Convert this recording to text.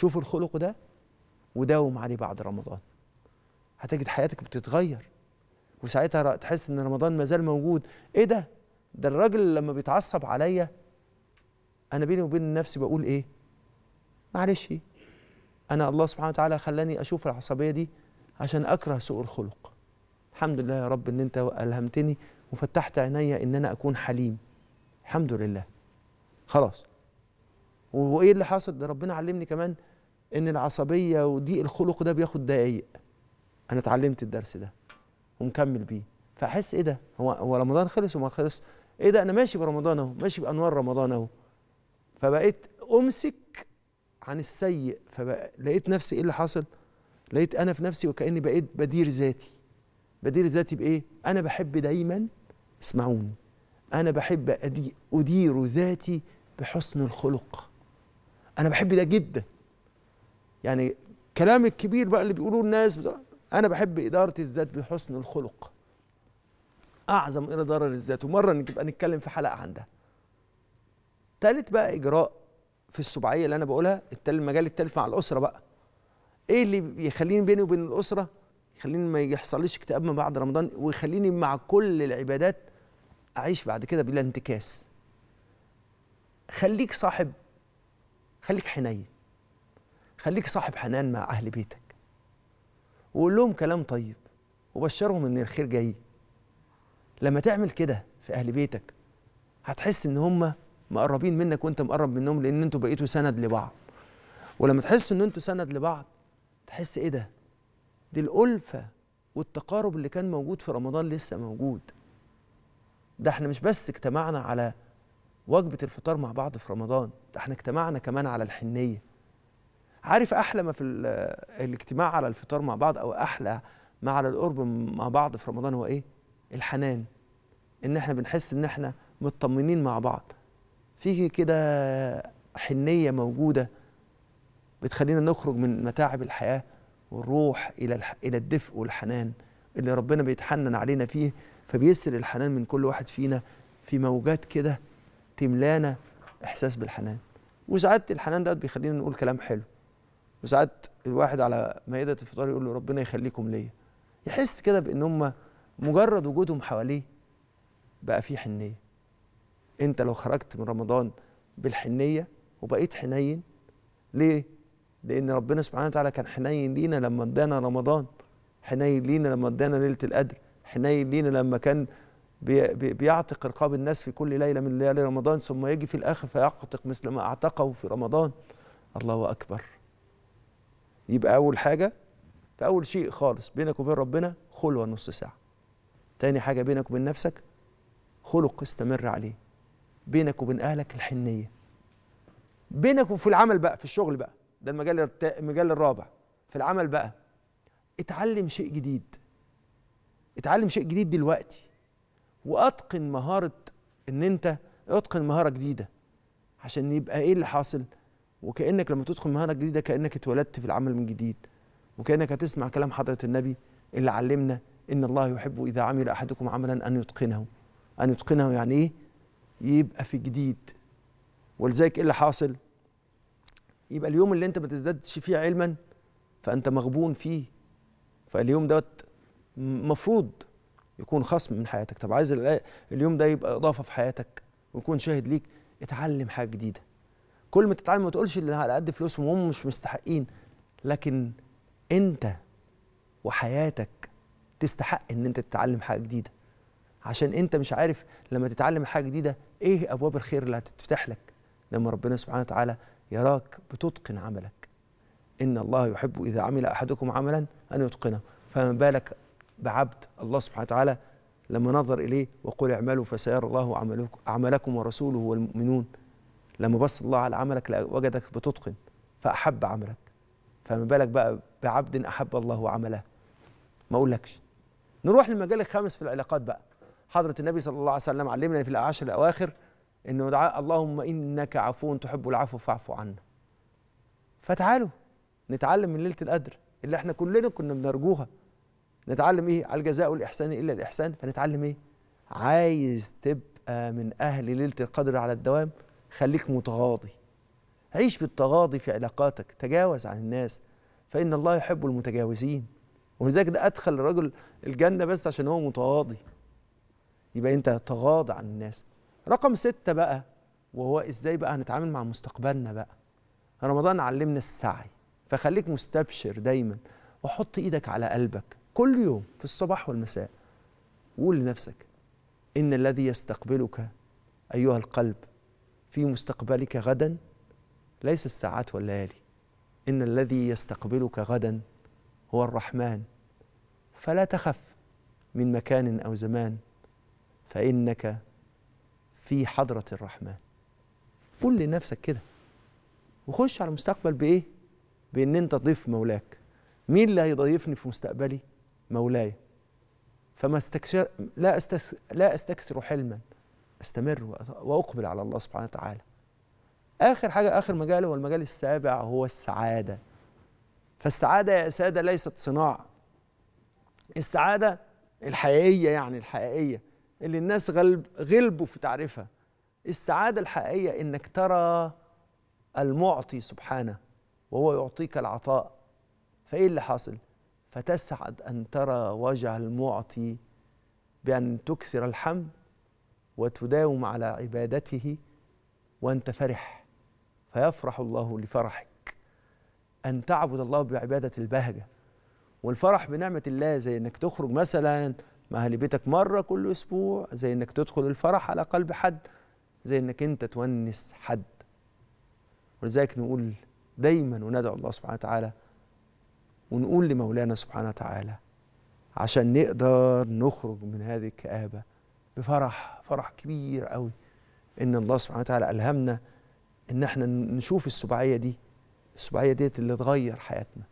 شوفوا الخلق ده وداوم عليه بعد رمضان هتجد حياتك بتتغير وساعتها تحس ان رمضان ما زال موجود ايه ده ده الراجل لما بيتعصب عليا انا بيني وبين نفسي بقول ايه معلش انا الله سبحانه وتعالى خلاني اشوف العصبيه دي عشان اكره سوء الخلق الحمد لله يا رب ان انت الهمتني وفتحت عينيا ان انا اكون حليم الحمد لله خلاص وايه اللي حصل ده ربنا علمني كمان ان العصبيه وضيق الخلق ده بياخد دقايق انا اتعلمت الدرس ده ومكمل بيه فاحس ايه ده هو هو رمضان خلص وما خلص ايه ده انا ماشي برمضان اهو ماشي بانوار رمضان اهو فبقيت امسك عن السيء فلقيت نفسي ايه اللي حصل لقيت انا في نفسي وكاني بقيت بدير ذاتي بدير ذاتي بايه انا بحب دايما اسمعوني انا بحب ادير ذاتي بحسن الخلق انا بحب ده جدا يعني كلام الكبير بقى اللي بيقولوه الناس انا بحب اداره الذات بحسن الخلق اعظم اداره للذات ومره نبقى نتكلم في حلقه عن ده تالت بقى اجراء في السبعيه اللي انا بقولها المجال التالت مع الاسره بقى ايه اللي بيخليني بيني وبين الاسره يخليني ما يحصليش اكتئاب من بعد رمضان ويخليني مع كل العبادات اعيش بعد كده بلا انتكاس خليك صاحب خليك حنين خليك صاحب حنان مع أهل بيتك وقول لهم كلام طيب وبشرهم إن الخير جاي لما تعمل كده في أهل بيتك هتحس إن هم مقربين منك وأنت مقرب منهم لأن أنتوا بقيتوا سند لبعض ولما تحس إن أنتوا سند لبعض تحس إيه ده؟ دي الألفة والتقارب اللي كان موجود في رمضان لسه موجود ده احنا مش بس اجتمعنا على وجبة الفطار مع بعض في رمضان ده احنا اجتمعنا كمان على الحنية عارف احلى ما في الاجتماع على الفطار مع بعض او احلى ما على القرب مع بعض في رمضان هو ايه الحنان ان احنا بنحس ان احنا مطمنين مع بعض في كده حنيه موجوده بتخلينا نخرج من متاعب الحياه ونروح الى الى الدفء والحنان اللي ربنا بيتحنن علينا فيه فبيسر الحنان من كل واحد فينا في موجات كده تملانا احساس بالحنان وساعات الحنان ده بيخلينا نقول كلام حلو وساعات الواحد على مائده الفطار يقول له ربنا يخليكم ليا يحس كده بان هم مجرد وجودهم حواليه بقى فيه حنيه انت لو خرجت من رمضان بالحنيه وبقيت حنين ليه لان ربنا سبحانه وتعالى كان حنين لينا لما ادانا رمضان حنين لينا لما ادانا ليله القدر حنين لينا لما كان بيعتق رقاب الناس في كل ليله من ليالي رمضان ثم يجي في الاخر فيعتق مثل ما اعتقوا في رمضان الله اكبر يبقى اول حاجه في اول شيء خالص بينك وبين ربنا خلوه نص ساعه تاني حاجه بينك وبين نفسك خلق استمر عليه بينك وبين اهلك الحنيه بينك وفي العمل بقى في الشغل بقى ده المجال المجال الرابع في العمل بقى اتعلم شيء جديد اتعلم شيء جديد دلوقتي واتقن مهاره ان انت اتقن مهاره جديده عشان يبقى ايه اللي حاصل وكانك لما تدخل مهنه جديده كانك اتولدت في العمل من جديد وكانك هتسمع كلام حضره النبي اللي علمنا ان الله يحب اذا عمل احدكم عملا ان يتقنه ان يتقنه يعني ايه يبقى في جديد ولذلك ايه اللي حاصل يبقى اليوم اللي انت ما تزدادش فيه علما فانت مغبون فيه فاليوم دوت مفروض يكون خصم من حياتك طب عايز اليوم ده يبقى اضافه في حياتك ويكون شاهد ليك اتعلم حاجه جديده كل ما تتعامل ما تقولش اللي على قد فلوسهم وهم مش مستحقين لكن انت وحياتك تستحق ان انت تتعلم حاجه جديده عشان انت مش عارف لما تتعلم حاجه جديده ايه ابواب الخير اللي هتتفتح لك لما ربنا سبحانه وتعالى يراك بتتقن عملك ان الله يحب اذا عمل احدكم عملا ان يتقنه فما بالك بعبد الله سبحانه وتعالى لما نظر اليه وقل اعملوا فسيرى الله عملكم ورسوله والمؤمنون لما بص الله على عملك وجدك بتتقن فأحب عملك فما بالك بقى بعبد أحب الله عمله ما أقولكش نروح للمجال الخامس في العلاقات بقى حضرة النبي صلى الله عليه وسلم علمنا في العشر الأواخر إنه دعاء اللهم إنك عفو تحب العفو فاعف عنا فتعالوا نتعلم من ليلة القدر اللي احنا كلنا كنا بنرجوها نتعلم ايه على الجزاء والإحسان إلا الإحسان فنتعلم ايه عايز تبقى من أهل ليلة القدر على الدوام خليك متغاضي عيش بالتغاضي في علاقاتك تجاوز عن الناس فإن الله يحب المتجاوزين ولذلك ده أدخل الرجل الجنة بس عشان هو متغاضي يبقى أنت تغاضى عن الناس رقم ستة بقى وهو إزاي بقى هنتعامل مع مستقبلنا بقى رمضان علمنا السعي فخليك مستبشر دايما وحط إيدك على قلبك كل يوم في الصباح والمساء وقول لنفسك إن الذي يستقبلك أيها القلب في مستقبلك غدا ليس الساعات والليالي إن الذي يستقبلك غدا هو الرحمن فلا تخف من مكان أو زمان فإنك في حضرة الرحمن قل لنفسك كده وخش على المستقبل بإيه؟ بإن أنت ضيف مولاك مين اللي هيضيفني في مستقبلي؟ مولاي فما استكشر لا, استكسر لا استكسر حلما استمر واقبل على الله سبحانه وتعالى اخر حاجه اخر مجال هو المجال السابع هو السعاده فالسعاده يا ساده ليست صناعه السعاده الحقيقيه يعني الحقيقيه اللي الناس غلب غلبوا في تعريفها السعاده الحقيقيه انك ترى المعطي سبحانه وهو يعطيك العطاء فايه اللي حاصل فتسعد ان ترى وجه المعطي بان تكثر الحمد وتداوم على عبادته وانت فرح فيفرح الله لفرحك ان تعبد الله بعباده البهجه والفرح بنعمه الله زي انك تخرج مثلا مع اهل بيتك مره كل اسبوع زي انك تدخل الفرح على قلب حد زي انك انت تونس حد ولذلك نقول دايما وندعو الله سبحانه وتعالى ونقول لمولانا سبحانه وتعالى عشان نقدر نخرج من هذه الكآبة بفرح فرح كبير قوي ان الله سبحانه وتعالى الهمنا ان احنا نشوف السباعيه دي السبعيه ديت اللي تغير حياتنا